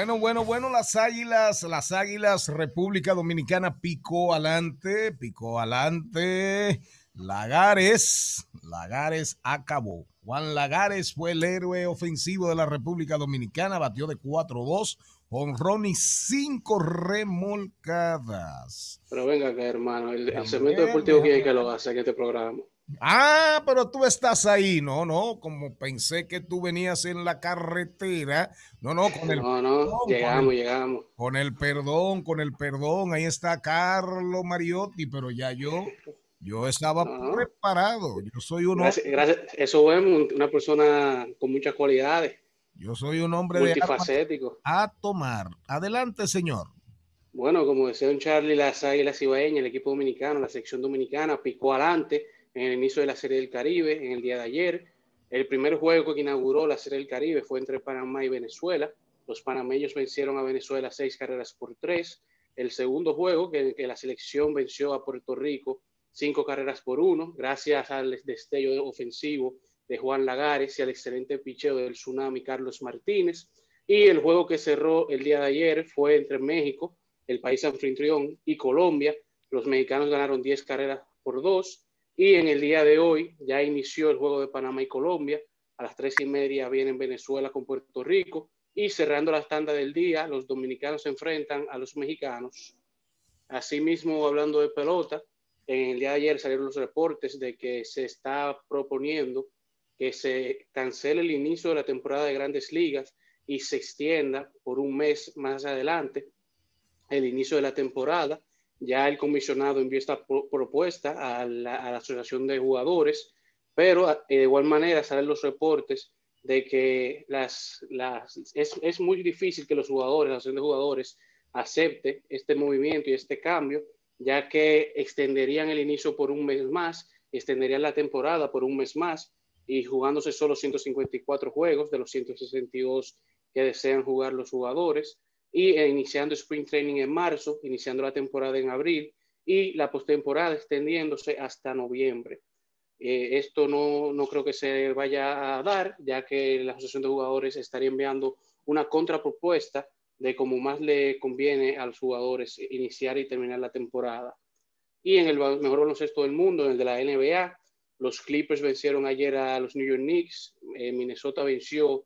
Bueno, bueno, bueno, las águilas, las águilas, República Dominicana, picó adelante, picó adelante. Lagares, Lagares acabó. Juan Lagares fue el héroe ofensivo de la República Dominicana, batió de 4-2, con y 5 remolcadas. Pero venga que hermano, el, cemento deportivo que hay que lo hace en este programa. Ah, pero tú estás ahí. No, no, como pensé que tú venías en la carretera. No, no, con el. llegamos, llegamos. Con el perdón, con el perdón. Ahí está Carlo Mariotti, pero ya yo. Yo estaba preparado. Yo soy un Gracias, gracias, Eso es una persona con muchas cualidades. Yo soy un hombre multifacético. De a tomar. Adelante, señor. Bueno, como decía un Charlie, las águilas ibaeñas, el equipo dominicano, la sección dominicana, picó adelante en el inicio de la Serie del Caribe, en el día de ayer. El primer juego que inauguró la Serie del Caribe fue entre Panamá y Venezuela. Los panameños vencieron a Venezuela seis carreras por tres. El segundo juego, que, la selección venció a Puerto Rico cinco carreras por uno, gracias al destello ofensivo de Juan Lagares y al excelente picheo del Tsunami Carlos Martínez. Y el juego que cerró el día de ayer fue entre México, el país anfitrión, y Colombia. Los mexicanos ganaron diez carreras por dos y en el día de hoy ya inició el juego de Panamá y Colombia. A las tres y media vienen Venezuela con Puerto Rico. Y cerrando la tanda del día, los dominicanos se enfrentan a los mexicanos. Asimismo, hablando de pelota, en el día de ayer salieron los reportes de que se está proponiendo que se cancele el inicio de la temporada de grandes ligas y se extienda por un mes más adelante el inicio de la temporada ya el comisionado envió esta propuesta a la, Asociación de Jugadores, pero ah, de igual manera salen los reportes de que es, es, muy difícil que los jugadores, la Asociación de Jugadores, acepte este movimiento y este cambio, ya que extenderían el inicio por un mes más, extenderían la temporada por un mes más y jugándose solo 154 juegos de los 162 que desean jugar los jugadores y eh, iniciando Spring Training en marzo, iniciando la temporada en abril y la postemporada extendiéndose hasta noviembre. Eh, esto no, no, creo que se vaya a dar, ya que la Asociación de Jugadores estaría enviando una contrapropuesta de cómo más le conviene a los jugadores iniciar y terminar la temporada. Y en el mejor baloncesto del mundo, en el de la NBA, los Clippers vencieron ayer a los New York Knicks, eh, Minnesota venció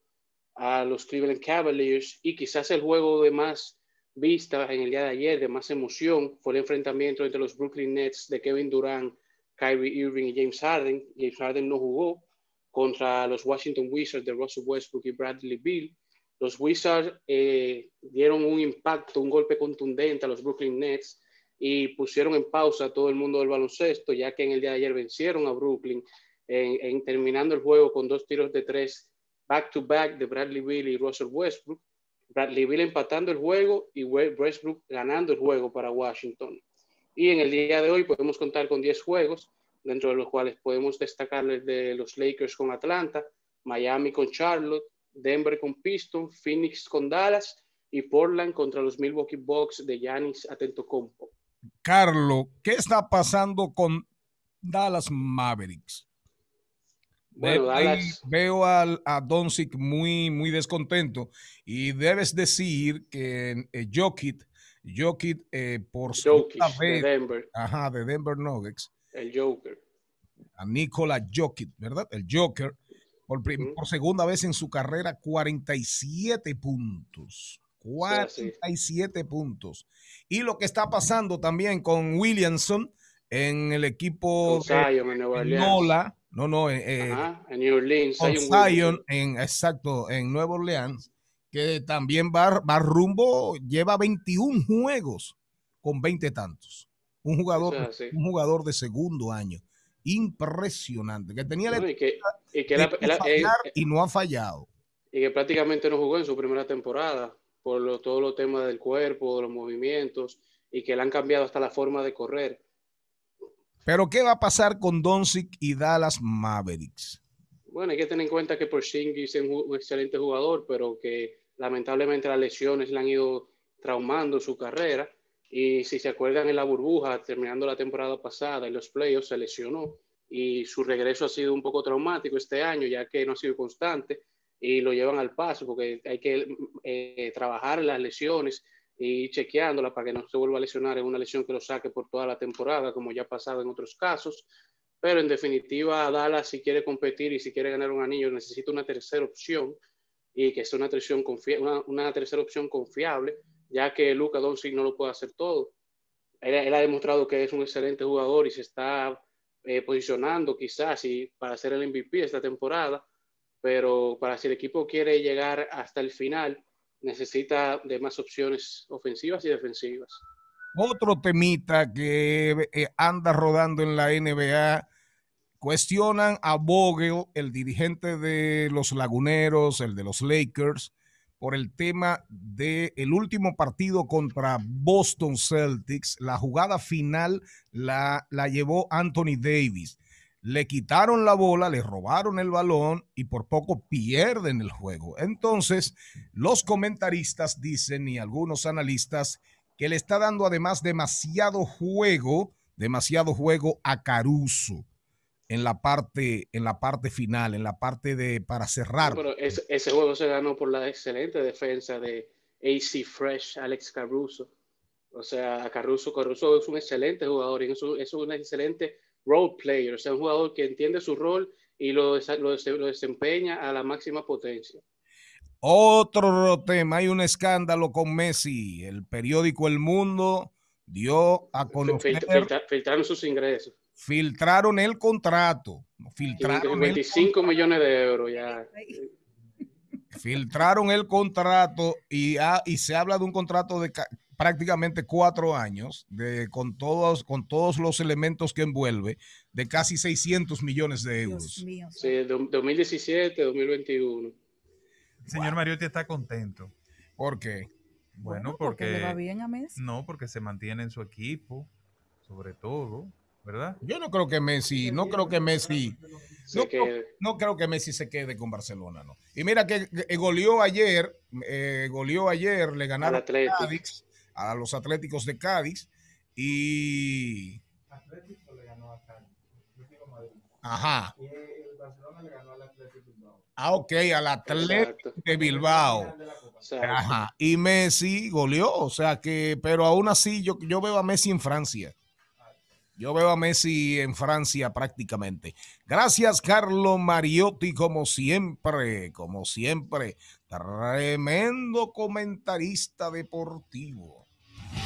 a los Cleveland Cavaliers y quizás el juego de más vista en el día de ayer, de más emoción, fue el enfrentamiento entre los Brooklyn Nets de Kevin Durant, Kyrie Irving y James Harden. James Harden no jugó contra los Washington Wizards de Russell Westbrook y Bradley Bill. Los Wizards eh, dieron un impacto, un golpe contundente a los Brooklyn Nets y pusieron en pausa a todo el mundo del baloncesto, ya que en el día de ayer vencieron a Brooklyn, eh, terminando el juego con dos tiros de tres back-to-back de Bradley Bill y Russell Westbrook. Bradley Bill empatando el juego y Westbrook ganando el juego para Washington. Y en el día de hoy podemos contar con 10 juegos, dentro de los cuales podemos destacar de los Lakers con Atlanta, Miami con Charlotte, Denver con Piston, Phoenix con Dallas y Portland contra los Milwaukee Bucks de Giannis Atentocompo. Carlos, ¿qué está pasando con Dallas Mavericks? Veo a Doncic muy, muy descontento y debes decir que eh, Jokic, Jokic eh, por segunda vez, de Denver. Ajá, de Denver Nuggets. El Joker. A Nikola Jokic, ¿verdad? El Joker. Por, por segunda vez en su carrera, 47 puntos. 47 puntos. Y lo que está pasando también con Williamson en el equipo Nola, no, no, eh, eh, en New Orleans. en, exacto, en Nueva Orleans, que también va, rumbo, lleva 21 juegos con 20 tantos. Un jugador, un jugador de segundo año. Impresionante. Que tenía y, que, eh, y no ha fallado. Y que prácticamente no jugó en su primera temporada por todos los temas del cuerpo, los movimientos, y que le han cambiado hasta la forma de correr. Pero, ¿qué va a pasar con Doncic y Dallas Mavericks? Bueno, hay que tener en cuenta que Porzingis es un, excelente jugador, pero que lamentablemente las lesiones le han ido traumando su carrera. Y si se acuerdan en la burbuja, terminando la temporada pasada, en los playoffs se lesionó y su regreso ha sido un poco traumático este año, ya que no ha sido constante y lo llevan al paso porque hay que eh, trabajar las lesiones y chequeándola para que no se vuelva a lesionar en una lesión que lo saque por toda la temporada, como ya ha pasado en otros casos. Pero en definitiva, Dallas, si quiere competir y si quiere ganar un anillo, necesita una tercera opción y que sea una, una, una tercera opción confiable, ya que Luca Doncic no lo puede hacer todo. Él, ha demostrado que es un excelente jugador y se está eh, posicionando quizás y para ser el MVP esta temporada, pero para si el equipo quiere llegar hasta el final, necesita de más opciones ofensivas y defensivas. Otro temita que eh, anda rodando en la NBA, cuestionan a Vogel, el dirigente de los Laguneros, el de los Lakers, por el tema del último partido contra Boston Celtics. La jugada final la, la llevó Anthony Davis le quitaron la bola, le robaron el balón y por poco pierden el juego. Entonces, los comentaristas dicen y algunos analistas que le está dando además demasiado juego, demasiado juego a Caruso en la parte en la parte final, en la parte de para cerrar. pero ese juego se ganó por la excelente defensa de AC Fresh, Alex Caruso. O sea, Caruso, Caruso es un excelente jugador y es un excelente role player, o sea, un jugador que entiende su rol y lo, desempeña a la máxima potencia. Otro tema, hay un escándalo con Messi. El periódico El Mundo dio a conocer... filtraron sus ingresos. Filtraron el contrato. Filtraron 25 el... millones de euros ya. Filtraron el contrato y, ah, y se habla de un contrato de prácticamente cuatro años, de, con, todos, con todos los elementos que envuelve, de casi 600 millones de euros. Sí, mío. 2017, 2021. señor Mariotti está contento. ¿Por qué? Bueno, porque, le va bien a Messi. No, porque se mantiene en su equipo, sobre todo, ¿verdad? Yo no creo que Messi, no creo que Messi, no, creo, que Messi se quede con Barcelona, ¿no? Y mira que eh, goleó ayer, eh, ayer, le ganaron a Cádiz, a los Atléticos de Cádiz y... Atlético le ganó Cádiz. Ajá. el Barcelona le ganó al Bilbao. Ah, ok, al Atlético de Bilbao. Ajá. Y Messi goleó, o sea que, pero aún así yo, yo veo a Messi en Francia. Yo veo a Messi en Francia prácticamente. Gracias, Carlo Mariotti, como siempre, como siempre. Tremendo comentarista deportivo.